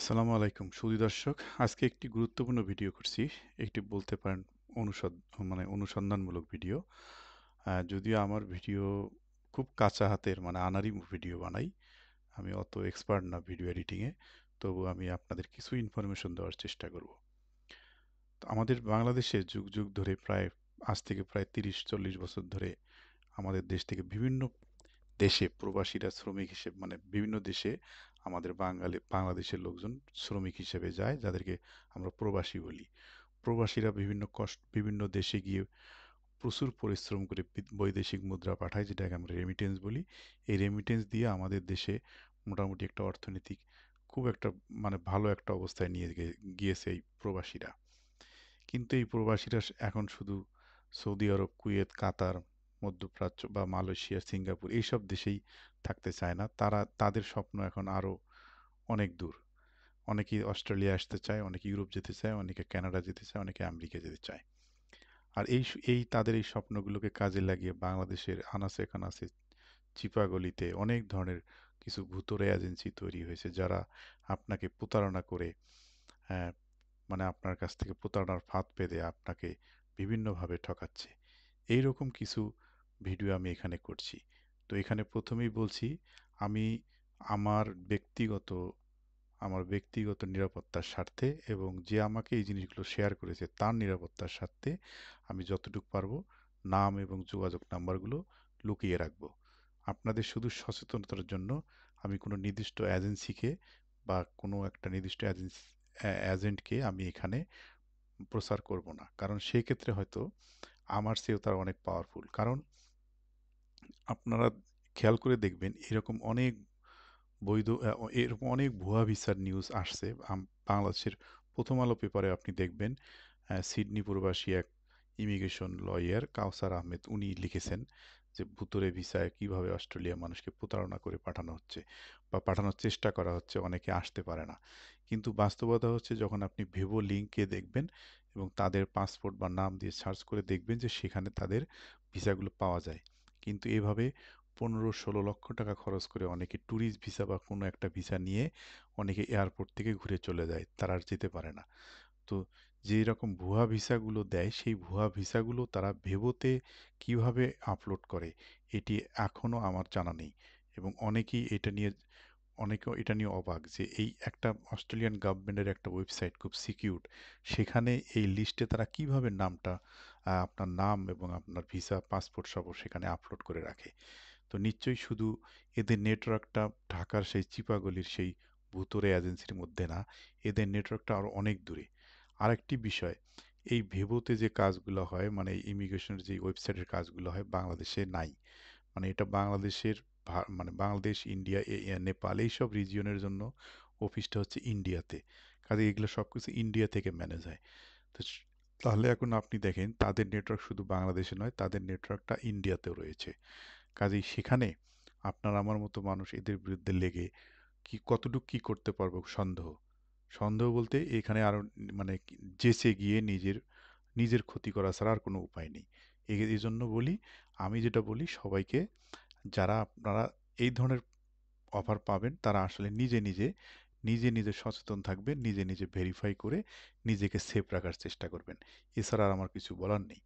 আসসালামু আলাইকুম সুদী দর্শক আজকে একটি গুরুত্বপূর্ণ ভিডিও করছি একটি বলতে পারেন অনুসদ মানে অনুসন্ধানমূলক ভিডিও যদিও আমার ভিডিও খুব কাঁচা হাতের মানে আনারি ভিডিও বানাই আমি অত এক্সপার্ট না ভিডিও এডিটিংয়ে তবু আমি আপনাদের কিছু ইনফরমেশন দেওয়ার চেষ্টা করব তো আমাদের বাংলাদেশে যুগ যুগ ধরে প্রায় আজ থেকে প্রায় তিরিশ চল্লিশ বছর ধরে আমাদের দেশ থেকে বিভিন্ন দেশে প্রবাসীরা শ্রমিক হিসেবে মানে বিভিন্ন দেশে আমাদের বাঙালি বাংলাদেশের লোকজন শ্রমিক হিসেবে যায় যাদেরকে আমরা প্রবাসী বলি প্রবাসীরা বিভিন্ন কষ্ট বিভিন্ন দেশে গিয়ে প্রচুর পরিশ্রম করে বৈদেশিক মুদ্রা পাঠায় যেটাকে আমরা রেমিটেন্স বলি এই রেমিটেন্স দিয়ে আমাদের দেশে মোটামুটি একটা অর্থনৈতিক খুব একটা মানে ভালো একটা অবস্থায় নিয়ে গিয়েছে এই প্রবাসীরা কিন্তু এই প্রবাসীরা এখন শুধু সৌদি আরব কুয়েত কাতার মধ্যপ্রাচ্য বা মালয়েশিয়া সিঙ্গাপুর এইসব দেশেই থাকতে চায় না তারা তাদের স্বপ্ন এখন আরও অনেক দূর অনেকে অস্ট্রেলিয়া আসতে চায় অনেকে ইউরোপ যেতে চায় অনেকে কানাডা যেতে চায় অনেকে আমেরিকা যেতে চায় আর এই এই তাদের এই স্বপ্নগুলোকে কাজে লাগিয়ে বাংলাদেশের আনাসে কানাসে চিপাগলিতে অনেক ধরনের কিছু ভূতরে এজেন্সি তৈরি হয়েছে যারা আপনাকে প্রতারণা করে হ্যাঁ, মানে আপনার কাছ থেকে প্রতারণার ফাঁদ পেদে আপনাকে বিভিন্নভাবে ঠকাচ্ছে এই রকম কিছু ভিডিও আমি এখানে করছি তো এখানে প্রথমেই বলছি আমি আমার ব্যক্তিগত আমার ব্যক্তিগত নিরাপত্তার স্বার্থে এবং যে আমাকে এই জিনিসগুলো শেয়ার করেছে তার নিরাপত্তার স্বার্থে আমি যতটুকু পারবো নাম এবং যোগাযোগ নাম্বারগুলো লুকিয়ে রাখব আপনাদের শুধু সচেতনতার জন্য আমি কোনো নির্দিষ্ট এজেন্সিকে বা কোনো একটা নির্দিষ্ট এজেন্সি এজেন্টকে আমি এখানে প্রচার করব না কারণ সেই ক্ষেত্রে হয়তো আমার চেয়েও তার অনেক পাওয়ারফুল কারণ আপনারা খেয়াল করে দেখবেন এরকম অনেক বৈধ এরকম অনেক ভুয়া ভিসার নিউজ আসছে বাংলাদেশের প্রথম আলো পেপারে আপনি দেখবেন সিডনি প্রবাসী এক ইমিগ্রেশন লয়ার কাউসার আহমেদ উনি লিখেছেন যে ভুতরে ভিসায় কিভাবে অস্ট্রেলিয়া মানুষকে প্রতারণা করে পাঠানো হচ্ছে বা পাঠানোর চেষ্টা করা হচ্ছে অনেকে আসতে পারে না কিন্তু বাস্তবতা হচ্ছে যখন আপনি ভেভো লিঙ্কে দেখবেন এবং তাদের পাসপোর্ট বা নাম দিয়ে সার্চ করে দেখবেন যে সেখানে তাদের ভিসাগুলো পাওয়া যায় কিন্তু এভাবে পনেরো ষোলো লক্ষ টাকা খরচ করে অনেকে ট্যুরিস্ট ভিসা বা কোনো একটা ভিসা নিয়ে অনেকে এয়ারপোর্ট থেকে ঘুরে চলে যায় তারা আর যেতে পারে না তো যেই রকম ভুয়া ভিসাগুলো দেয় সেই ভুয়া ভিসাগুলো তারা ভেবোতে কিভাবে আপলোড করে এটি এখনও আমার জানা নেই এবং অনেকেই এটা নিয়ে অনেকেও এটা নিয়ে অবাক যে এই একটা অস্ট্রেলিয়ান গভর্নমেন্টের একটা ওয়েবসাইট খুব সিকিউর সেখানে এই লিস্টে তারা কিভাবে নামটা আপনার নাম এবং আপনার ভিসা পাসপোর্ট সব সেখানে আপলোড করে রাখে তো নিশ্চয়ই শুধু এদের নেটওয়ার্কটা ঢাকার সেই চিপাগলির সেই ভুতরে এজেন্সির মধ্যে না এদের নেটওয়ার্কটা আরও অনেক দূরে আরেকটি বিষয় এই ভেবোতে যে কাজগুলো হয় মানে ইমিগ্রেশনের যে ওয়েবসাইটের কাজগুলো হয় বাংলাদেশে নাই মানে এটা বাংলাদেশের মানে বাংলাদেশ ইন্ডিয়া নেপাল সব রিজিয়নের জন্য অফিসটা হচ্ছে ইন্ডিয়াতে কাজে এগুলো সব কিছু ইন্ডিয়া থেকে ম্যানেজ হয় তো তাহলে এখন আপনি দেখেন তাদের নেটওয়ার্ক শুধু বাংলাদেশে নয় তাদের নেটওয়ার্কটা ইন্ডিয়াতেও রয়েছে কাজেই সেখানে আপনার আমার মতো মানুষ এদের বিরুদ্ধে লেগে কি কতটুকু কী করতে পারবো সন্দেহ সন্দেহ বলতে এখানে আরও মানে জেসে গিয়ে নিজের নিজের ক্ষতি করা ছাড়া আর কোনো উপায় নেই এই জন্য বলি আমি যেটা বলি সবাইকে যারা আপনারা এই ধরনের অফার পাবেন তারা আসলে নিজে নিজে নিজে নিজে সচেতন থাকবেন নিজে নিজে ভেরিফাই করে নিজেকে সেফ রাখার চেষ্টা করবেন এছাড়া আর আমার কিছু বলার নেই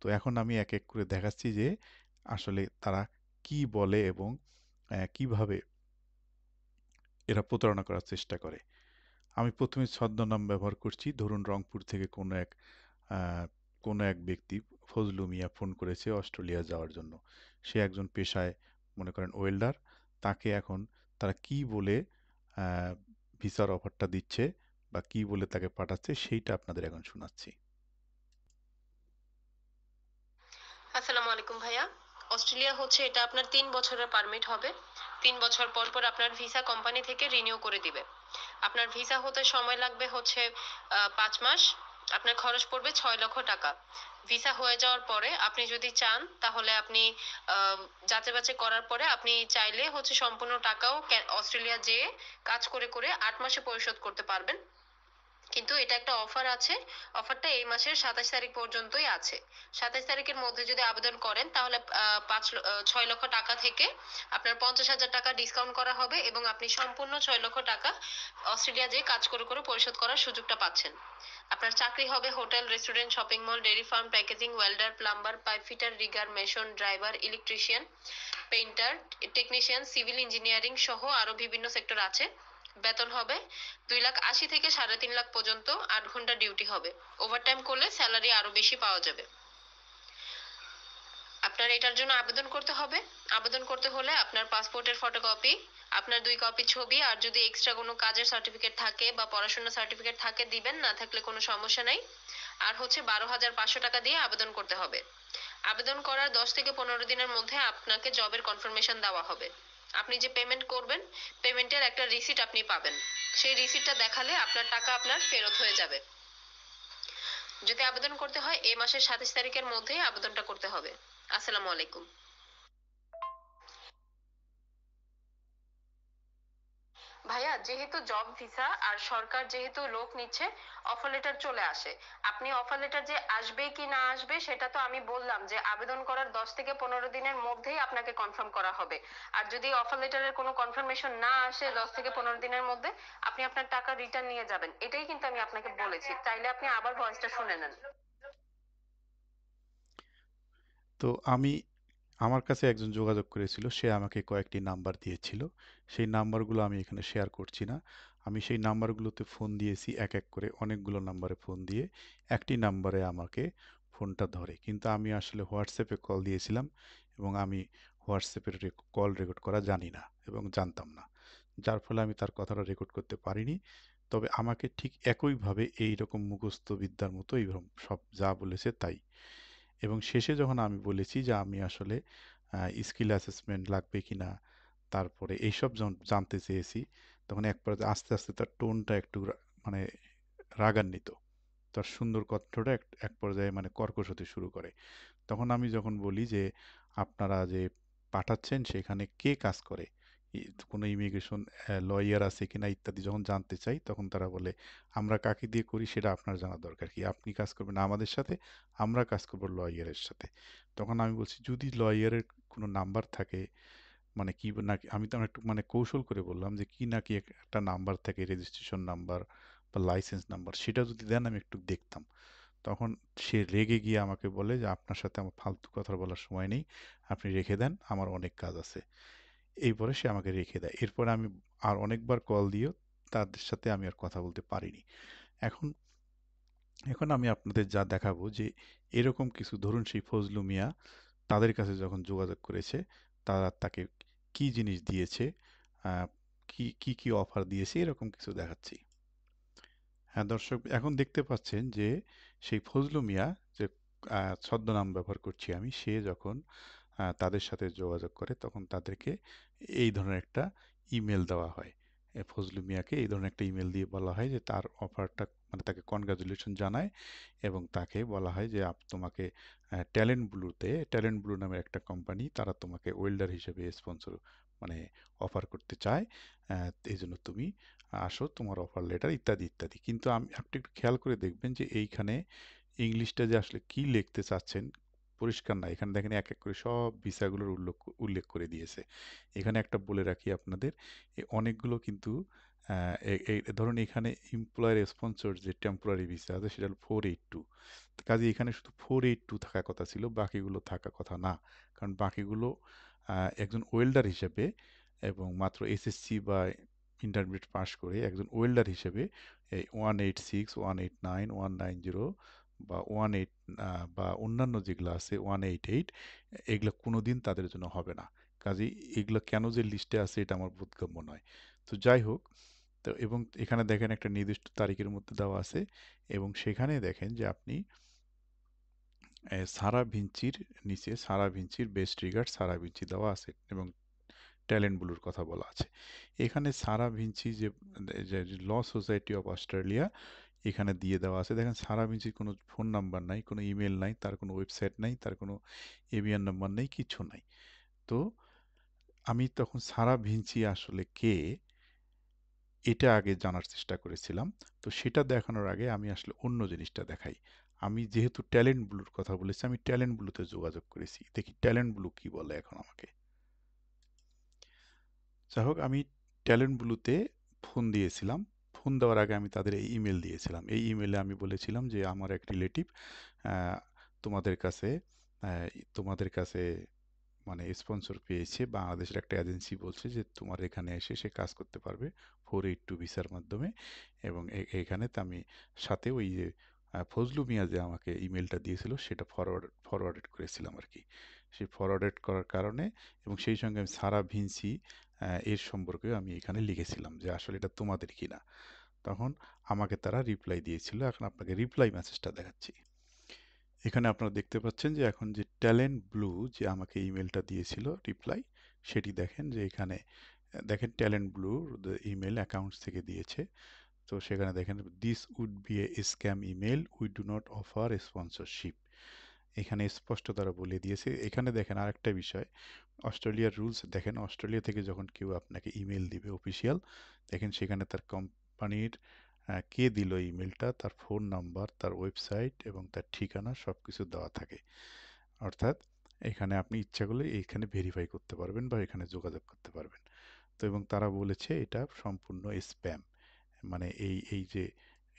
তো এখন আমি এক এক করে দেখাচ্ছি যে আসলে তারা কি বলে এবং কিভাবে এরা প্রতারণা করার চেষ্টা করে আমি প্রথমে ছদ্মনাম ব্যবহার করছি ধরুন রংপুর থেকে কোনো এক কোনো এক ব্যক্তি ফজলু মিয়া ফোন করেছে অস্ট্রেলিয়া যাওয়ার জন্য সে একজন পেশায় মনে করেন ওয়েল্ডার তাকে এখন তারা কি বলে ভিসার অফারটা দিচ্ছে বা কি বলে তাকে পাঠাচ্ছে সেইটা আপনাদের এখন শোনাচ্ছি আসসালামু আলাইকুম ভাইয়া অস্ট্রেলিয়া হচ্ছে এটা আপনার তিন বছরের পারমিট হবে তিন বছর পর পর আপনার ভিসা কোম্পানি থেকে রিনিউ করে দিবে আপনার ভিসা হতে সময় লাগবে হচ্ছে পাঁচ মাস আপনার খরচ পড়বে ছয় লক্ষ টাকা ভিসা হয়ে যাওয়ার পরে আপনি যদি চান তাহলে আপনি যাচাই বাছাই করার পরে আপনি চাইলে হচ্ছে সম্পূর্ণ টাকাও অস্ট্রেলিয়া যেয়ে কাজ করে করে আট মাসে পরিশোধ করতে পারবেন কিন্তু এটা একটা অফার আছে অফারটা এই মাসের সাতাশ তারিখ পর্যন্তই আছে সাতাশ তারিখের মধ্যে যদি আবেদন করেন তাহলে পাঁচ ছয় লক্ষ টাকা থেকে আপনার পঞ্চাশ হাজার টাকা ডিসকাউন্ট করা হবে এবং আপনি সম্পূর্ণ ছয় লক্ষ টাকা অস্ট্রেলিয়া যেয়ে কাজ করে করে পরিশোধ করার সুযোগটা পাচ্ছেন আপনার চাকরি হবে hotel restaurant shopping mall dairy farm packaging welder plumber pipe fitter rigger mason driver electrician painter technician civil engineering সহ আরও বিভিন্ন সেক্টর আছে বেতন হবে দুই লাখ আশি থেকে সাড়ে তিন লাখ পর্যন্ত আট ঘন্টা ডিউটি হবে ওভারটাইম করলে স্যালারি আরও বেশি পাওয়া যাবে আপনার এটার জন্য আবেদন করতে হবে আবেদন করতে হলে আপনার পাসপোর্টের ফটোকপি আপনার দুই কপি ছবি আর যদি এক্সট্রা কোনো কাজের সার্টিফিকেট থাকে বা পড়াশোনার সার্টিফিকেট থাকে দিবেন না থাকলে কোনো সমস্যা নাই আর হচ্ছে বারো হাজার পাঁচশো টাকা দিয়ে আবেদন করতে হবে আবেদন করার দশ থেকে পনেরো দিনের মধ্যে আপনাকে জবের কনফার্মেশন দেওয়া হবে আপনি যে পেমেন্ট করবেন পেমেন্টের একটা রিসিট আপনি পাবেন সেই রিসিটটা দেখালে আপনার টাকা আপনার ফেরত হয়ে যাবে যদি আবেদন করতে হয় এ মাসের সাতাশ তারিখের মধ্যেই আবেদনটা করতে হবে আসসালামু আলাইকুম ভাইয়া যেহেতু জব ভিসা আর সরকার যেহেতু লোক নিচ্ছে অফার লেটার চলে আসে আপনি অফার লেটার যে আসবে কি না আসবে সেটা তো আমি বললাম যে আবেদন করার দশ থেকে পনেরো দিনের মধ্যেই আপনাকে কনফার্ম করা হবে আর যদি অফার লেটারের কোনো কনফার্মেশন না আসে দশ থেকে পনেরো দিনের মধ্যে আপনি আপনার টাকা রিটার্ন নিয়ে যাবেন এটাই কিন্তু আমি আপনাকে বলেছি চাইলে আপনি আবার ভয়েসটা শুনে নেন তো আমি আমার কাছে একজন যোগাযোগ করেছিল সে আমাকে কয়েকটি নাম্বার দিয়েছিল সেই নাম্বারগুলো আমি এখানে শেয়ার করছি না আমি সেই নাম্বারগুলোতে ফোন দিয়েছি এক এক করে অনেকগুলো নাম্বারে ফোন দিয়ে একটি নাম্বারে আমাকে ফোনটা ধরে কিন্তু আমি আসলে হোয়াটসঅ্যাপে কল দিয়েছিলাম এবং আমি হোয়াটসঅ্যাপের কল রেকর্ড করা জানি না এবং জানতাম না যার ফলে আমি তার কথাটা রেকর্ড করতে পারিনি তবে আমাকে ঠিক একইভাবে এই রকম মুখস্থ বিদ্যার মতো এইরকম সব যা বলেছে তাই এবং শেষে যখন আমি বলেছি যে আমি আসলে স্কিল অ্যাসেসমেন্ট লাগবে কি না তারপরে এইসব জানতে চেয়েছি তখন এক পর্যায়ে আস্তে আস্তে তার টোনটা একটু মানে রাগান্বিত তার সুন্দর কণ্ঠটা এক পর্যায়ে মানে কর্কশ হতে শুরু করে তখন আমি যখন বলি যে আপনারা যে পাঠাচ্ছেন সেখানে কে কাজ করে কোনো ইমিগ্রেশন লয়ার আছে কিনা ইত্যাদি যখন জানতে চাই তখন তারা বলে আমরা কাকে দিয়ে করি সেটা আপনার জানা দরকার কি আপনি কাজ করবেন আমাদের সাথে আমরা কাজ করবো লয়ারের সাথে তখন আমি বলছি যদি লয়ারের কোনো নাম্বার থাকে মানে কি না আমি তো একটু মানে কৌশল করে বললাম যে কি নাকি একটা নাম্বার থাকে রেজিস্ট্রেশন নাম্বার বা লাইসেন্স নাম্বার সেটা যদি দেন আমি একটু দেখতাম তখন সে রেগে গিয়ে আমাকে বলে যে আপনার সাথে আমার ফালতু কথা বলার সময় নেই আপনি রেখে দেন আমার অনেক কাজ আছে এরপরে সে আমাকে রেখে দেয় এরপরে আমি আর অনেকবার কল দিয়েও তাদের সাথে আমি আর কথা বলতে পারিনি এখন এখন আমি আপনাদের যা দেখাবো যে এরকম কিছু ধরুন সেই ফজলু মিয়া তাদের কাছে যখন যোগাযোগ করেছে তারা তাকে কি জিনিস দিয়েছে কি কি অফার দিয়েছে এরকম কিছু দেখাচ্ছি হ্যাঁ দর্শক এখন দেখতে পাচ্ছেন যে সেই ফজলু মিয়া যে ছদ্মনাম ব্যবহার করছি আমি সে যখন তাদের সাথে যোগাযোগ করে তখন তাদেরকে এই ধরনের একটা ইমেল দেওয়া হয় ফজলু মিয়াকে এই ধরনের একটা ইমেল দিয়ে বলা হয় যে তার অফারটা মানে তাকে কনগ্রাচুলেশন জানায় এবং তাকে বলা হয় যে আপ তোমাকে ট্যালেন্ট ব্লুতে ট্যালেন্ট ব্লু নামের একটা কোম্পানি তারা তোমাকে ওয়েল্ডার হিসেবে স্পন্সর মানে অফার করতে চায় এই জন্য তুমি আসো তোমার অফার লেটার ইত্যাদি ইত্যাদি কিন্তু আমি আপনি একটু খেয়াল করে দেখবেন যে এইখানে ইংলিশটা যে আসলে কি লিখতে চাচ্ছেন পরিষ্কার না এখানে দেখেন এক এক করে সব ভিসাগুলোর উল্লেখ উল্লেখ করে দিয়েছে এখানে একটা বলে রাখি আপনাদের অনেকগুলো কিন্তু ধরুন এখানে এমপ্লয়ার স্পন্সর যে টেম্পোরারি ভিসা আছে সেটা হলো ফোর এইট টু কাজে এখানে শুধু ফোর এইট টু থাকার কথা ছিল বাকিগুলো থাকা কথা না কারণ বাকিগুলো একজন ওয়েল্ডার হিসেবে এবং মাত্র এসএসসি বা ইন্টারমিডিয়েট পাস করে একজন ওয়েল্ডার হিসেবে এই one eight six one eight nine one nine zero বা ওয়ান এইট বা অন্যান্য যেগুলো আছে ওয়ান এইট এইট এগুলো কোনো দিন তাদের জন্য হবে না কাজেই এগুলো কেন যে লিস্টে আছে এটা আমার বোধগম্য নয় তো যাই হোক তো এবং এখানে দেখেন একটা নির্দিষ্ট তারিখের মধ্যে দেওয়া আছে এবং সেখানে দেখেন যে আপনি সারা ভিঞ্চির নিচে সারা ভিঞ্চির বেস্ট রিগার্ড সারা ভিঞ্চি দেওয়া আছে এবং ট্যালেন্ট ব্লুর কথা বলা আছে এখানে সারা ভিঞ্চি যে ল সোসাইটি অফ অস্ট্রেলিয়া এখানে দিয়ে দেওয়া আছে দেখেন সারা ভিঞ্চির কোনো ফোন নাম্বার নাই কোনো ইমেল নাই তার কোনো ওয়েবসাইট নাই তার কোনো এভিএন নাম্বার নেই কিছু নাই তো আমি তখন সারা ভিঞ্চি আসলে কে এটা আগে জানার চেষ্টা করেছিলাম তো সেটা দেখানোর আগে আমি আসলে অন্য জিনিসটা দেখাই আমি যেহেতু ট্যালেন্ট ব্লুর কথা বলেছি আমি ট্যালেন্ট ব্লুতে যোগাযোগ করেছি দেখি ট্যালেন্ট ব্লু কি বলে এখন আমাকে যাই হোক আমি ট্যালেন্ট ব্লুতে ফোন দিয়েছিলাম ফোন দেওয়ার আগে আমি তাদের এই ইমেল দিয়েছিলাম এই ইমেলে আমি বলেছিলাম যে আমার এক রিলেটিভ তোমাদের কাছে তোমাদের কাছে মানে স্পন্সর পেয়েছে বাংলাদেশের একটা এজেন্সি বলছে যে তোমার এখানে এসে সে কাজ করতে পারবে ফোর এইট টু ভিসার মাধ্যমে এবং এখানে তো আমি সাথে ওই যে ফজলু মিয়া যে আমাকে ইমেলটা দিয়েছিল সেটা ফরওয়ার্ড ফরওয়ার্ডেড করেছিলাম আর কি সে ফরওয়ার্ডেড করার কারণে এবং সেই সঙ্গে আমি সারা ভিনসি এর সম্পর্কে আমি এখানে লিখেছিলাম যে আসলে এটা তোমাদের কিনা তখন আমাকে তারা রিপ্লাই দিয়েছিল এখন আপনাকে রিপ্লাই মেসেজটা দেখাচ্ছি এখানে আপনারা দেখতে পাচ্ছেন যে এখন যে ট্যালেন্ট ব্লু যে আমাকে ইমেলটা দিয়েছিল রিপ্লাই সেটি দেখেন যে এখানে দেখেন ট্যালেন্ট ব্লু ইমেল অ্যাকাউন্টস থেকে দিয়েছে তো সেখানে দেখেন this would be a scam email we do not offer sponsorship এখানে স্পষ্ট তারা বলে দিয়েছে এখানে দেখেন আরেকটা বিষয় অস্ট্রেলিয়ার রুলস দেখেন অস্ট্রেলিয়া থেকে যখন কেউ আপনাকে ইমেল দিবে অফিসিয়াল দেখেন সেখানে তার কোম্পানির হ্যাঁ, কে দিল ইমেলটা তার ফোন নাম্বার তার ওয়েবসাইট এবং তার ঠিকানা সব কিছু দেওয়া থাকে অর্থাৎ এখানে আপনি ইচ্ছা করলে এইখানে ভেরিফাই করতে পারবেন বা এখানে যোগাযোগ করতে পারবেন তো এবং তারা বলেছে এটা সম্পূর্ণ স্প্যাম মানে এই এই যে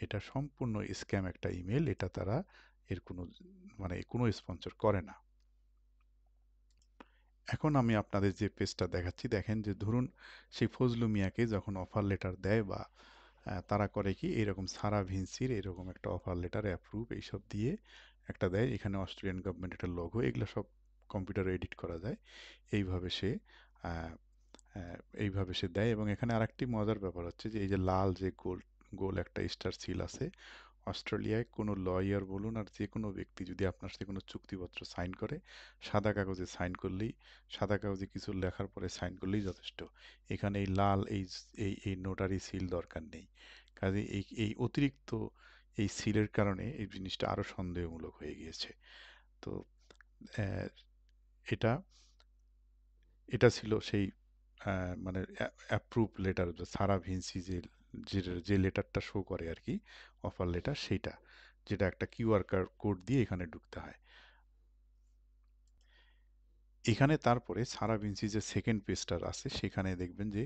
এটা সম্পূর্ণ স্ক্যাম একটা ইমেল এটা তারা এর কোনো মানে কোনো স্পন্সর করে না এখন আমি আপনাদের যে পেজটা দেখাচ্ছি দেখেন যে ধরুন সেই ফজলু মিয়াকে যখন অফার লেটার দেয় বা তারা করে কি এরকম সারা ভিন্সির এরকম একটা অফার লেটার অ্যাপ্রুভ এইসব দিয়ে একটা দেয় এখানে অস্ট্রেলিয়ান গভর্নমেন্ট একটা লঘু এগুলো সব কম্পিউটারে এডিট করা যায় এইভাবে সে এইভাবে সে দেয় এবং এখানে আরেকটি মজার ব্যাপার হচ্ছে যে এই যে লাল যে গোল গোল একটা স্টার সিল আছে অস্ট্রেলিয়ায় কোনো লয়ার বলুন আর যে কোনো ব্যক্তি যদি আপনার সাথে কোনো চুক্তিপত্র সাইন করে সাদা কাগজে সাইন করলেই সাদা কাগজে কিছু লেখার পরে সাইন করলেই যথেষ্ট এখানে এই লাল এই এই এই নোটারি সিল দরকার নেই কাজে এই এই অতিরিক্ত এই সিলের কারণে এই জিনিসটা আরও সন্দেহমূলক হয়ে গিয়েছে তো এটা এটা ছিল সেই মানে অ্যাপ্রুভ লেটার সারা ভিনসি যে যে যে লেটারটা শো করে আর কি অফার লেটার সেইটা যেটা একটা কিউআর কোড দিয়ে এখানে ঢুকতে হয় এখানে তারপরে সারা ভিনসি যে সেকেন্ড পেজটার আছে সেখানে দেখবেন যে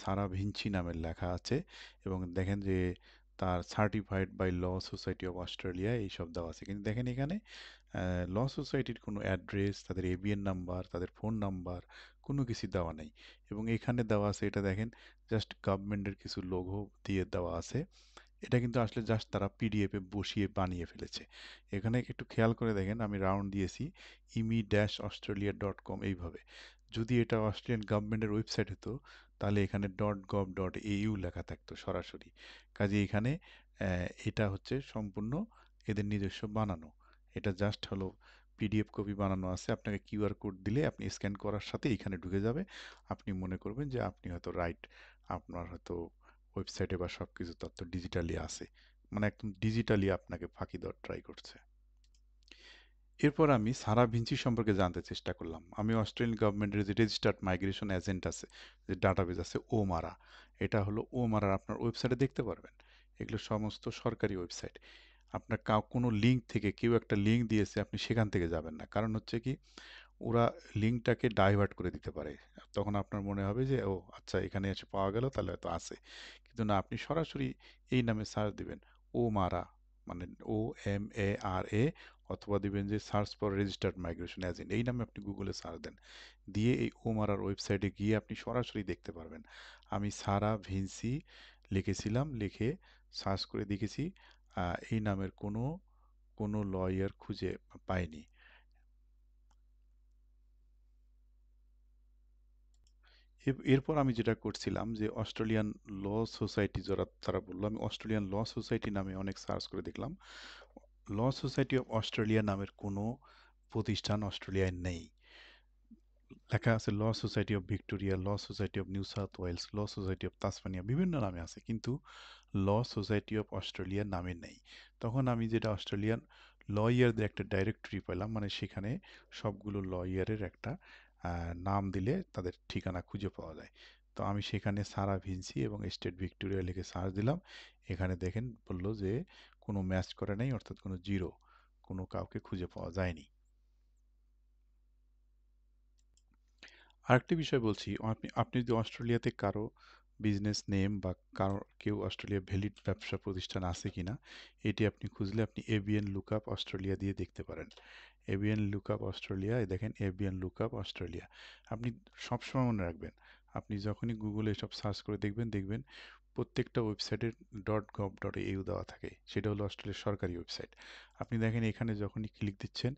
সারা ভিঞ্চি নামের লেখা আছে এবং দেখেন যে তার certified by law society of Australia এইসব দেওয়া আছে কিন্তু দেখেন এখানে ল সোসাইটির কোনো অ্যাড্রেস তাদের এবিএন নাম্বার তাদের ফোন নাম্বার কোনো কিছু দেওয়া নেই এবং এখানে দেওয়া আছে এটা দেখেন জাস্ট গভর্নমেন্টের কিছু লোগো দিয়ে দেওয়া আছে এটা কিন্তু আসলে জাস্ট তারা পিডিএফে বসিয়ে বানিয়ে ফেলেছে এখানে একটু খেয়াল করে দেখেন আমি রাউন্ড দিয়েছি immi dash Australia dot com এইভাবে যদি এটা অস্ট্রেলিয়ান গভর্নমেন্টের ওয়েবসাইট হতো তাহলে এখানে ডট গভ ডট এইউ লেখা থাকতো সরাসরি কাজে এখানে এটা হচ্ছে সম্পূর্ণ এদের নিজস্ব বানানো এটা জাস্ট হলো পিডিএফ কপি বানানো আছে আপনাকে কিউআর কোড দিলে আপনি স্ক্যান করার সাথে এখানে ঢুকে যাবে আপনি মনে করবেন যে আপনি হয়তো রাইট আপনার হয়তো ওয়েবসাইটে বা সব কিছু তথ্য ডিজিটালি আছে মানে একদম ডিজিটালি আপনাকে ফাঁকি দেওয়ার ট্রাই করছে এরপর আমি সারা ভিঞ্চি সম্পর্কে জানতে চেষ্টা করলাম আমি অস্ট্রেলিয়ান গভর্নমেন্টের যে রেজিস্টার্ড মাইগ্রেশন এজেন্ট আছে যে ডাটাবেজ আছে ও মারা এটা হলো ও মারা আপনার ওয়েবসাইটে দেখতে পারবেন এগুলো সমস্ত সরকারি ওয়েবসাইট আপনার কা কোনো লিঙ্ক থেকে কেউ একটা লিঙ্ক দিয়েছে আপনি সেখান থেকে যাবেন না কারণ হচ্ছে কি ওরা লিঙ্কটাকে ডাইভার্ট করে দিতে পারে তখন আপনার মনে হবে যে ও আচ্ছা এখানে এসে পাওয়া গেল তাহলে হয়তো আছে কিন্তু না আপনি সরাসরি এই নামে সার্চ দিবেন ও মারা মানে ও এম এ আর এ অথবা দিবেন যে search for registered migration agent এই নামে আপনি গুগলে সার্চ দেন দিয়ে এই মারার ওয়েবসাইটে গিয়ে আপনি সরাসরি দেখতে পারবেন আমি সারা ভিনসি লিখেছিলাম লিখে সার্চ করে দেখেছি এই নামের কোনো কোনো লয়ার খুঁজে পায়নি এরপর আমি যেটা করছিলাম যে অস্ট্রেলিয়ান ল সোসাইটি যারা তারা বললো আমি অস্ট্রেলিয়ান ল সোসাইটি নামে অনেক সার্চ করে দেখলাম ল সোসাইটি অফ অস্ট্রেলিয়া নামের কোনো প্রতিষ্ঠান অস্ট্রেলিয়ায় নেই লেখা আছে law society of Victoria law society of New South Wales law society of Tasmania বিভিন্ন নামে আছে কিন্তু ল সোসাইটি অফ অস্ট্রেলিয়ার নামে নেই তখন আমি যেটা অস্ট্রেলিয়ান ল ইয়ারদের একটা ডাইরেক্টরি পেলাম মানে সেখানে সবগুলো ল ইয়ারের একটা নাম দিলে তাদের ঠিকানা খুঁজে পাওয়া যায় তো আমি সেখানে সারা ভিনসি এবং স্টেট ভিক্টোরিয়া লিখে সার্চ দিলাম এখানে দেখেন বলল যে কোনো ম্যাচ করে নেই অর্থাৎ কোনো জিরো কোনো কাউকে খুঁজে পাওয়া যায়নি আরেকটি বিষয় বলছি আপনি আপনি যদি অস্ট্রেলিয়াতে কারো বিজনেস নেম বা কারো কেউ অস্ট্রেলিয়া ভ্যালিড ব্যবসা প্রতিষ্ঠান আছে কিনা এটি আপনি খুঁজলে আপনি এবিএন আপ অস্ট্রেলিয়া দিয়ে দেখতে পারেন এবিএন লুকআপ অস্ট্রেলিয়া এই দেখেন এবিএন আপ অস্ট্রেলিয়া আপনি সবসময় মনে রাখবেন আপনি যখনই গুগলে এসব সার্চ করে দেখবেন দেখবেন প্রত্যেকটা ওয়েবসাইটের ডট গভ ডট এউ দেওয়া থাকে সেটা হলো অস্ট্রেলিয়ার সরকারি ওয়েবসাইট আপনি দেখেন এখানে যখনই ক্লিক দিচ্ছেন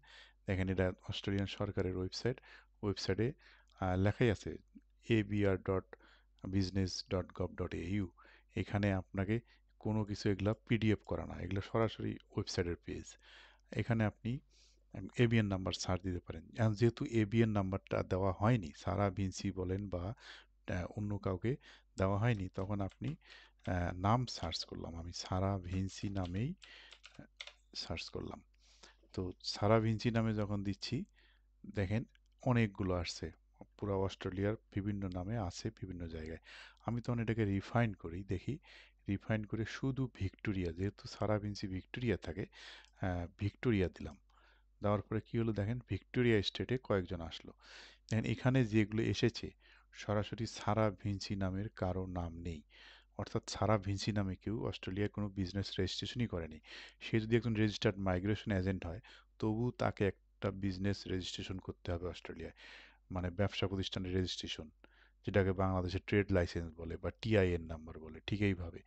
দেখেন এটা অস্ট্রেলিয়ান সরকারের ওয়েবসাইট ওয়েবসাইটে লেখাই আছে A BR dot business dot gov dot AU এখানে আপনাকে কোনো কিছু এগুলা পিডিএফ করা না এগুলো সরাসরি ওয়েবসাইটের পেজ এখানে আপনি এবিএন নাম্বার সার্চ দিতে পারেন যেহেতু এবিএন নাম্বারটা দেওয়া হয়নি সারা ভিনসি বলেন বা অন্য কাউকে দেওয়া হয়নি তখন আপনি নাম সার্চ করলাম আমি সারা ভিনসি নামেই সার্চ করলাম তো সারা ভিনসি নামে যখন দিচ্ছি দেখেন অনেকগুলো আসছে পুরো অস্ট্রেলিয়ার বিভিন্ন নামে আছে বিভিন্ন জায়গায় আমি তখন এটাকে রিফাইন করি দেখি রিফাইন করে শুধু ভিক্টোরিয়া যেহেতু সারা ভিঞ্চি ভিক্টোরিয়া থাকে ভিক্টোরিয়া দিলাম দেওয়ার পরে কী হলো দেখেন ভিক্টোরিয়া স্টেটে কয়েকজন আসলো দেখেন এখানে যেগুলো এসেছে সরাসরি সারা ভিঞ্চি নামের কারো নাম নেই অর্থাৎ সারা ভিঞ্চি নামে কেউ অস্ট্রেলিয়ায় কোনো বিজনেস রেজিস্ট্রেশনই করেনি সে যদি একজন রেজিস্টার্ড মাইগ্রেশন এজেন্ট হয় তবু তাকে একটা বিজনেস রেজিস্ট্রেশন করতে হবে অস্ট্রেলিয়ায় মানে ব্যবসা প্রতিষ্ঠানের রেজিস্ট্রেশন যেটাকে বাংলাদেশে ট্রেড লাইসেন্স বলে বা টিআইএন নাম্বার বলে ঠিক এইভাবে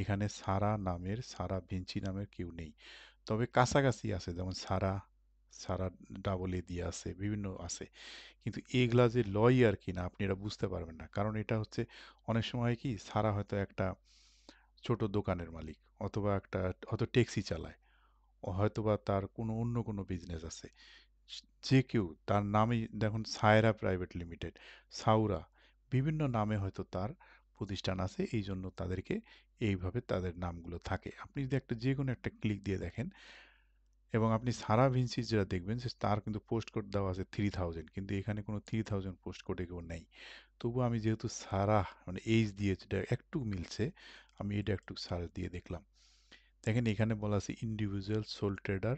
এখানে সারা নামের সারা ভিঞ্চি নামের কেউ নেই তবে কাছাকাছি আছে যেমন সারা সারা ডাবল এ দিয়ে আছে বিভিন্ন আছে কিন্তু এগুলা যে লয়ার কি না আপনি এটা বুঝতে পারবেন না কারণ এটা হচ্ছে অনেক সময় কি সারা হয়তো একটা ছোট দোকানের মালিক অথবা একটা হয়তো ট্যাক্সি চালায় হয়তোবা তার কোনো অন্য কোনো বিজনেস আছে কেউ তার নামেই দেখুন সায়রা প্রাইভেট লিমিটেড, সাউরা বিভিন্ন নামে হয়তো তার প্রতিষ্ঠান আছে। জন্য তাদেরকে এইভাবে তাদের নামগুলো থাকে। আপনি যদি একটা যে কোনো একটা ক্লিক দিয়ে দেখেন এবং আপনি সারা ভিনসি যেটা দেখবেন সে তার কিন্তু পোস্ট কোড দেওয়া আছে থ্রি থাউজেন্ড কিন্তু এখানে কোনো থ্রি থাউজেন্ড পোস্ট কোডে কেউ নেই। তবুও আমি যেহেতু সারাহ মানে এইচ দিয়ে যেটা একটু মিলছে আমি এটা একটু সারা দিয়ে দেখলাম। দেখেন এখানে বলা আছে ইন্ডিভিজুয়াল সোল ট্রেডার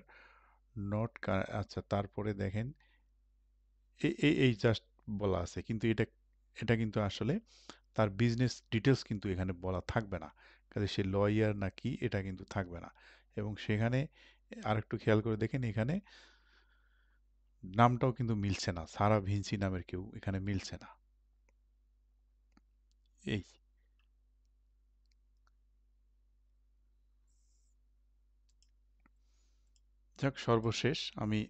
নট আচ্ছা তারপরে দেখেন এই এই জাস্ট বলা আছে কিন্তু এটা এটা কিন্তু আসলে তার বিজনেস ডিটেলস কিন্তু এখানে বলা থাকবে না কাজে সে লয়ার না কি এটা কিন্তু থাকবে না এবং সেখানে আর একটু খেয়াল করে দেখেন এখানে নামটাও কিন্তু মিলছে না সারা ভিনসি নামের কেউ এখানে মিলছে না এই যাক সর্বশেষ আমি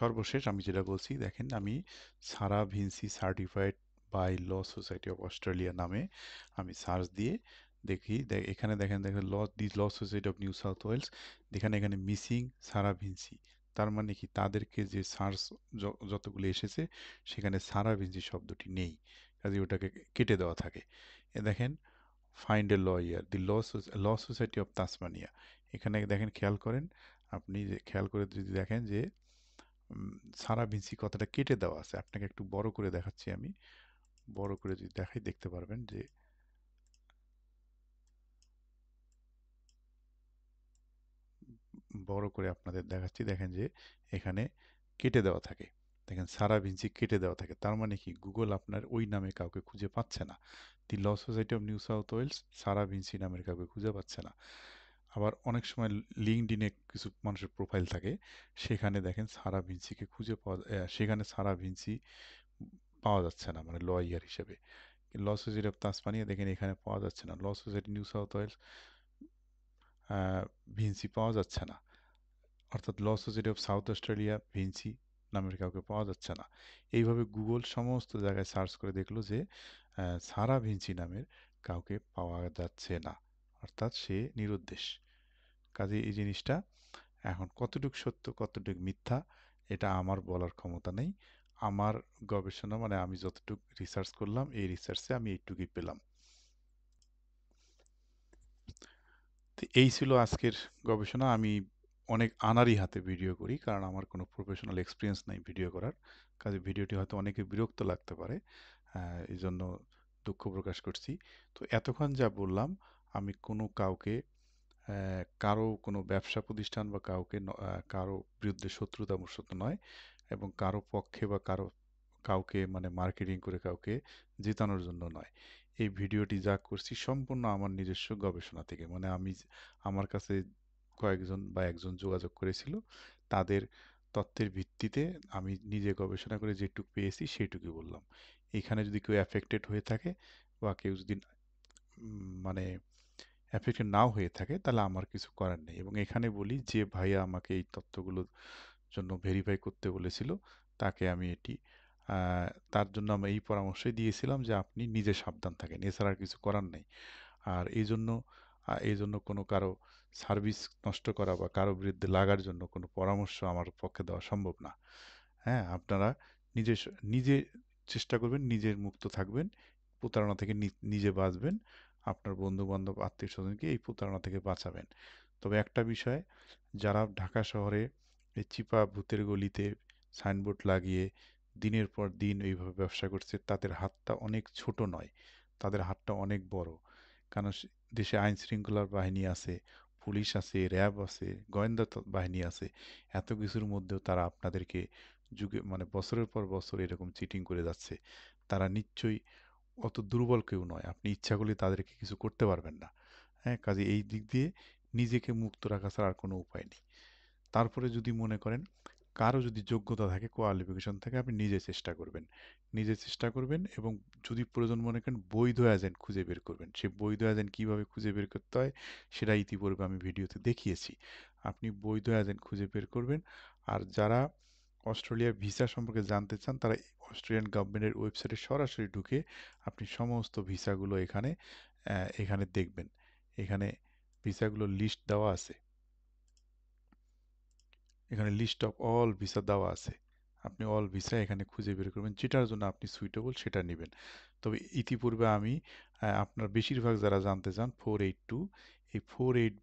সর্বশেষ আমি যেটা বলছি দেখেন আমি Sara Vinci certified by law society of Australia নামে আমি সার্চ দিয়ে দেখি এখানে দেখেন দেখেন law the law society of New South Wales যেখানে এখানে মিসিং সারা ভিনসি তার মানে কি তাদেরকে যে সার্চ যতগুলো এসেছে সেখানে সারা ভিনসি শব্দটি নেই কাজে ওটাকে কেটে দেওয়া থাকে এ দেখেন find a year the law law society of Tasmania এখানে দেখেন খেয়াল করেন আপনি খেয়াল করে যদি দেখেন যে সারা ভিঞ্চি কথাটা কেটে দেওয়া আছে আপনাকে একটু বড় করে দেখাচ্ছি আমি বড় করে যদি দেখাই দেখতে পারবেন যে বড় করে আপনাদের দেখাচ্ছি দেখেন যে এখানে কেটে দেওয়া থাকে দেখেন সারা ভিঞ্চি কেটে দেওয়া থাকে তার মানে কি গুগল আপনার ওই নামে কাউকে খুঁজে পাচ্ছে না the law society of New South Wales Sara Vinci নামের কাউকে খুঁজে পাচ্ছে না আবার অনেক সময় লিঙ্কডিনে কিছু মানুষের প্রোফাইল থাকে সেখানে দেখেন সারা ভিনসিকে খুঁজে পাওয়া সেখানে সারা ভিনসি পাওয়া যাচ্ছে না মানে লয়ার হিসেবে লস সোসাইটি অফ তাসমানিয়া দেখেন এখানে পাওয়া যাচ্ছে না laws society New South Wales Vinci পাওয়া যাচ্ছে না অর্থাৎ laws society of South Australia Vinci নামের কাউকে পাওয়া যাচ্ছে না এইভাবে গুগল সমস্ত জায়গায় সার্চ করে দেখলো যে সারা ভিনসি নামের কাউকে পাওয়া যাচ্ছে না অর্থাৎ সে নিরুদ্দেশ কাজে এই জিনিসটা এখন কতটুক সত্য কতটুক মিথ্যা এটা আমার বলার ক্ষমতা নেই আমার গবেষণা মানে আমি যতটুক রিসার্চ করলাম এই রিসার্চে আমি এইটুকুই পেলাম তো এই ছিল আজকের গবেষণা আমি অনেক আনারই হাতে ভিডিও করি কারণ আমার কোনো প্রফেশনাল এক্সপিরিয়েন্স নাই ভিডিও করার কাজে ভিডিওটি হয়তো অনেকে বিরক্ত লাগতে পারে হ্যাঁ, এই জন্য দুঃখ প্রকাশ করছি তো এতক্ষণ যা বললাম আমি কোনো কাউকে কারো কোনো ব্যবসা প্রতিষ্ঠান বা কাউকে কারো বিরুদ্ধে শত্রুতাবশত নয় এবং কারো পক্ষে বা কারো কাউকে মানে মার্কেটিং করে কাউকে জেতানোর জন্য নয় এই ভিডিওটি যা করছি সম্পূর্ণ আমার নিজস্ব গবেষণা থেকে মানে আমি আমার কাছে কয়েকজন বা একজন যোগাযোগ করেছিল তাদের তথ্যের ভিত্তিতে আমি নিজে গবেষণা করে যেটুকু পেয়েছি সেটুকুই বললাম এখানে যদি কেউ অ্যাফেক্টেড হয়ে থাকে বা কেউ যদি মানে অ্যাফেক্টেড নাও হয়ে থাকে তাহলে আমার কিছু করার নেই এবং এখানে বলি যে ভাইয়া আমাকে এই তথ্যগুলোর জন্য ভেরিফাই করতে বলেছিল তাকে আমি এটি তার জন্য আমি এই পরামর্শই দিয়েছিলাম যে আপনি নিজে সাবধান থাকেন এছাড়া আর কিছু করার নেই আর এই জন্য এই জন্য কোনো কারো সার্ভিস নষ্ট করা বা কারো বিরুদ্ধে লাগার জন্য কোনো পরামর্শ আমার পক্ষে দেওয়া সম্ভব না হ্যাঁ আপনারা নিজে নিজে চেষ্টা করবেন নিজের মুক্ত থাকবেন প্রতারণা থেকে নিজে বাঁচবেন আপনার বন্ধুবান্ধব আত্মীয় স্বজনকে এই প্রতারণা থেকে বাঁচাবেন তবে একটা বিষয় যারা ঢাকা শহরে এই চিপা ভূতের গলিতে সাইনবোর্ড লাগিয়ে দিনের পর দিন এইভাবে ব্যবসা করছে তাদের হাতটা অনেক ছোট নয় তাদের হাতটা অনেক বড় কারণ দেশে আইন শৃঙ্খলার বাহিনী আছে পুলিশ আছে র্যাব আছে গোয়েন্দা বাহিনী আছে এত কিছুর মধ্যেও তারা আপনাদেরকে যুগে মানে বছরের পর বছর এরকম চিটিং করে যাচ্ছে তারা নিশ্চয়ই অত দুর্বল কেউ নয় আপনি ইচ্ছা করলে তাদেরকে কিছু করতে পারবেন না হ্যাঁ কাজে এই দিক দিয়ে নিজেকে মুক্ত রাখা ছাড়া আর কোনো উপায় নেই তারপরে যদি মনে করেন কারো যদি যোগ্যতা থাকে কোয়ালিফিকেশন থাকে আপনি নিজে চেষ্টা করবেন নিজে চেষ্টা করবেন এবং যদি প্রয়োজন মনে করেন বৈধ এজেন্ট খুঁজে বের করবেন সে বৈধ এজেন্ট কীভাবে খুঁজে বের করতে হয় সেটা ইতিপূর্বে আমি ভিডিওতে দেখিয়েছি আপনি বৈধ এজেন্ট খুঁজে বের করবেন আর যারা অস্ট্রেলিয়ার ভিসা সম্পর্কে জানতে চান তারা অস্ট্রেলিয়ান গভর্নমেন্টের ওয়েবসাইটে সরাসরি ঢুকে আপনি সমস্ত ভিসাগুলো এখানে এখানে দেখবেন এখানে ভিসাগুলো লিস্ট দেওয়া আছে এখানে লিস্ট অফ অল ভিসা দেওয়া আছে আপনি অল ভিসা এখানে খুঁজে বের করবেন যেটার জন্য আপনি সুইটেবল সেটা নেবেন তবে ইতিপূর্বে আমি আপনার বেশিরভাগ যারা জানতে চান ফোর এইট টু এই ফোর এইট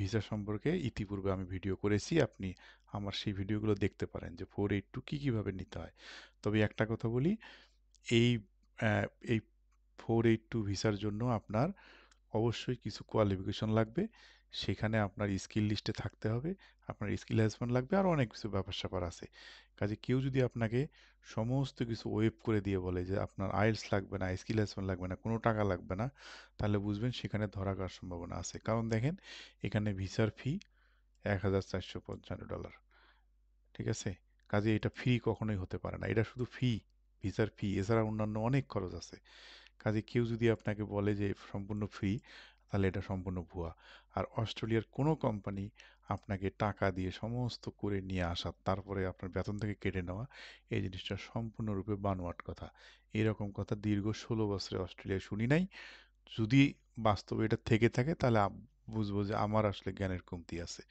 ভিসা সম্পর্কে ইতিপূর্বে আমি ভিডিও করেছি আপনি আমার সেই ভিডিওগুলো দেখতে পারেন যে ফোর এইট টু কী কীভাবে নিতে হয় তবে একটা কথা বলি এই এই ফোর এইট টু ভিসার জন্য আপনার অবশ্যই কিছু কোয়ালিফিকেশন লাগবে সেখানে আপনার স্কিল লিস্টে থাকতে হবে আপনার স্কিল হ্যাজমেন্ট লাগবে আর অনেক কিছু ব্যাপার স্যাপার আছে কাজে কেউ যদি আপনাকে সমস্ত কিছু ওয়েব করে দিয়ে বলে যে আপনার আইলস লাগবে না স্কিল হ্যাজমেন্ট লাগবে না কোনো টাকা লাগবে না তাহলে বুঝবেন সেখানে ধরা কার সম্ভাবনা আছে কারণ দেখেন এখানে ভিসার ফি এক হাজার চারশো পঞ্চান্ন ডলার ঠিক আছে কাজে এটা ফ্রি কখনোই হতে পারে না এটা শুধু ফি ভিসার ফি এছাড়া অন্যান্য অনেক খরচ আছে কাজে কেউ যদি আপনাকে বলে যে সম্পূর্ণ ফ্রি তাহলে এটা সম্পূর্ণ ভুয়া আর অস্ট্রেলিয়ার কোনো কোম্পানি আপনাকে টাকা দিয়ে সমস্ত করে নিয়ে আসা তারপরে আপনার বেতন থেকে কেটে নেওয়া এই জিনিসটা সম্পূর্ণরূপে বানোয়াট কথা এরকম কথা দীর্ঘ ষোলো বছরে অস্ট্রেলিয়ায় শুনি নাই যদি বাস্তবে এটা থেকে থাকে তাহলে বুঝবো যে আমার আসলে জ্ঞানের কমতি আছে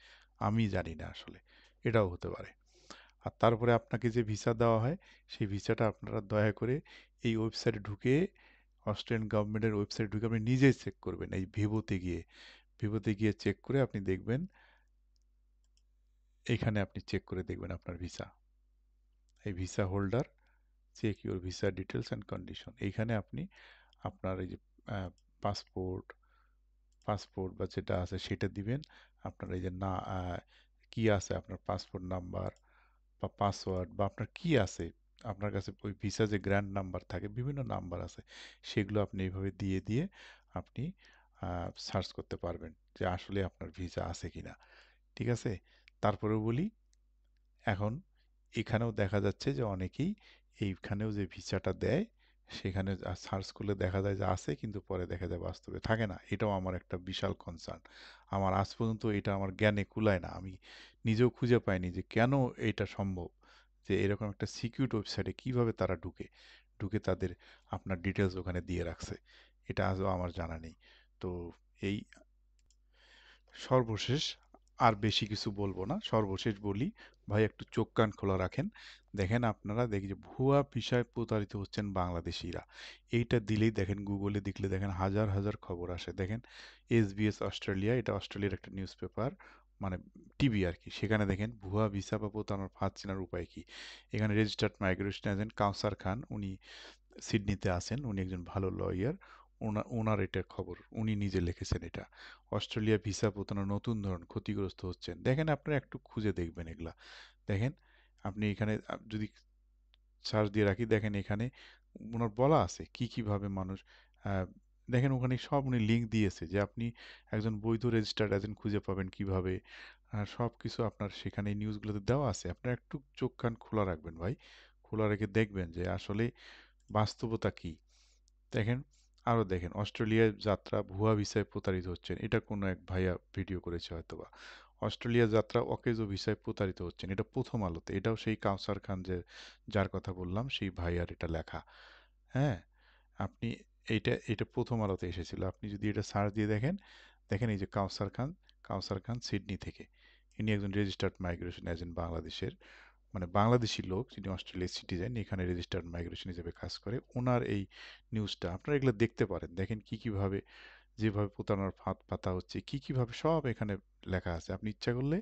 আমি জানি না আসলে এটাও হতে পারে আর তারপরে আপনাকে যে ভিসা দেওয়া হয় সেই ভিসাটা আপনারা দয়া করে এই ওয়েবসাইটে ঢুকে অস্ট্রেলিয়ান গভর্নমেন্টের ওয়েবসাইট ঢুকে আপনি নিজেই চেক করবেন এই ভিভোতে গিয়ে ভিভোতে গিয়ে চেক করে আপনি দেখবেন এখানে আপনি চেক করে দেখবেন আপনার ভিসা এই visa holder check your visa details and condition এইখানে আপনি আপনার এই যে পাসপোর্ট পাসপোর্ট বা যেটা আছে সেটা দিবেন আপনার এই যে না কি আছে আপনার পাসপোর্ট নাম্বার বা পাসওয়ার্ড বা আপনার কি আছে আপনার কাছে ওই ভিসা যে গ্র্যান্ড নাম্বার থাকে বিভিন্ন নাম্বার আছে সেগুলো আপনি এইভাবে দিয়ে দিয়ে আপনি সার্চ করতে পারবেন যে আসলে আপনার ভিসা আছে কি না ঠিক আছে তারপরেও বলি এখন এখানেও দেখা যাচ্ছে যে অনেকেই এইখানেও যে ভিসাটা দেয় সেখানে সার্চ করলে দেখা যায় যে আছে কিন্তু পরে দেখা যায় বাস্তবে থাকে না এটাও আমার একটা বিশাল কনসার্ন আমার আজ পর্যন্ত এটা আমার জ্ঞানে কুলায় না আমি নিজেও খুঁজে পাইনি যে কেন এটা সম্ভব যে এরকম একটা সিকিউর ওয়েবসাইটে কিভাবে তারা ঢুকে ঢুকে তাদের আপনার ডিটেলস ওখানে দিয়ে রাখছে এটা আজও আমার জানা নেই তো এই সর্বশেষ আর বেশি কিছু বলবো না সর্বশেষ বলি ভাই একটু চোখ কান খোলা রাখেন দেখেন আপনারা দেখি যে ভুয়া বিষয় প্রতারিত হচ্ছেন বাংলাদেশিরা এইটা দিলেই দেখেন গুগলে দেখলে দেখেন হাজার হাজার খবর আসে দেখেন এস এস অস্ট্রেলিয়া এটা অস্ট্রেলিয়ার একটা নিউজ পেপার মানে টিবি আর কি সেখানে দেখেন ভুয়া ভিসা বা প্রতারণার ফাঁদ চেনার উপায় কি এখানে registered migration agent Kawsar Khan উনি সিডনিতে আছেন উনি একজন ভালো লয়ার ওনার এটার খবর উনি নিজে লিখেছেন এটা অস্ট্রেলিয়া ভিসা প্রতারণার নতুন ধরন ক্ষতিগ্রস্ত হচ্ছেন দেখেন আপনারা একটু খুঁজে দেখবেন এগুলা দেখেন আপনি এখানে যদি সার্চ দিয়ে রাখি দেখেন এখানে ওনার বলা আছে কি কিভাবে মানুষ দেখেন ওখানে সব উনি লিঙ্ক দিয়েছে যে আপনি একজন বৈধ রেজিস্টার্ড এজেন্ট খুঁজে পাবেন কিভাবে আর সব কিছু আপনার সেখানে নিউজগুলোতে দেওয়া আছে আপনার একটু চোখ কান খোলা রাখবেন ভাই খোলা রেখে দেখবেন যে আসলে বাস্তবতা কি দেখেন আরও দেখেন অস্ট্রেলিয়ায় যাত্রা ভুয়া ভিসায় প্রতারিত হচ্ছেন এটা কোনো এক ভাইয়া ভিডিও করেছে হয়তোবা অস্ট্রেলিয়া যাত্রা অকেজো ভিসায় প্রতারিত হচ্ছেন এটা প্রথম আলোতে এটাও সেই কাউসার খান যে যার কথা বললাম সেই ভাইয়ার এটা লেখা হ্যাঁ আপনি এইটা এটা প্রথম আলোতে এসেছিল আপনি যদি এটা সার্চ দিয়ে দেখেন দেখেন এই যে কাউসার খান কাউসার খান সিডনি থেকে ইনি একজন রেজিস্টার্ড মাইগ্রেশন এজেন্ট বাংলাদেশের মানে বাংলাদেশি লোক যিনি অস্ট্রেলিয়ার সিটিজেন এখানে রেজিস্টার্ড মাইগ্রেশন হিসেবে কাজ করে ওনার এই নিউজটা আপনারা এগুলো দেখতে পারেন দেখেন কি কীভাবে যেভাবে প্রতারণার ফাঁদ পাতা হচ্ছে কি কীভাবে সব এখানে লেখা আছে আপনি ইচ্ছা করলে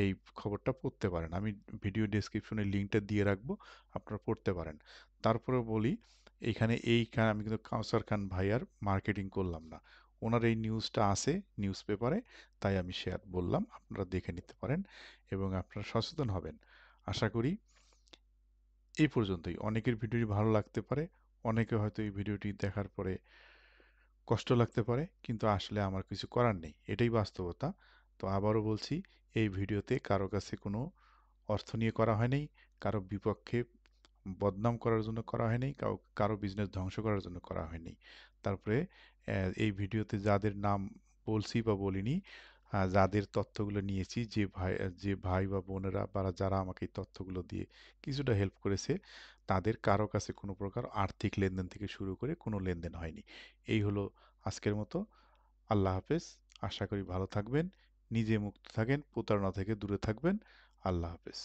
এই খবরটা পড়তে পারেন আমি ভিডিও ডেসক্রিপশনে লিঙ্কটা দিয়ে রাখবো আপনারা পড়তে পারেন তারপরে বলি এখানে এই আমি কিন্তু কাউসার খান ভাইয়ার মার্কেটিং করলাম না ওনার এই নিউজটা আছে নিউজ পেপারে তাই আমি শেয়ার বললাম আপনারা দেখে নিতে পারেন এবং আপনারা সচেতন হবেন আশা করি এই পর্যন্তই অনেকের ভিডিওটি ভালো লাগতে পারে অনেকে হয়তো এই ভিডিওটি দেখার পরে কষ্ট লাগতে পারে কিন্তু আসলে আমার কিছু করার নেই এটাই বাস্তবতা তো আবারও বলছি এই ভিডিওতে কারো কাছে কোনো অর্থ নিয়ে করা হয়নি কারো বিপক্ষে বদনাম করার জন্য করা হয়নি কারো বিজনেস ধ্বংস করার জন্য করা হয়নি তারপরে এই ভিডিওতে যাদের নাম বলছি বা বলিনি যাদের তথ্যগুলো নিয়েছি যে ভাই যে ভাই বা বোনেরা বা যারা আমাকে এই তথ্যগুলো দিয়ে কিছুটা হেল্প করেছে তাদের কারো কাছে কোনো প্রকার আর্থিক লেনদেন থেকে শুরু করে কোনো লেনদেন হয়নি এই হলো আজকের মতো আল্লাহ হাফেজ আশা করি ভালো থাকবেন নিজে মুক্ত থাকেন প্রতারণা থেকে দূরে থাকবেন আল্লাহ হাফেজ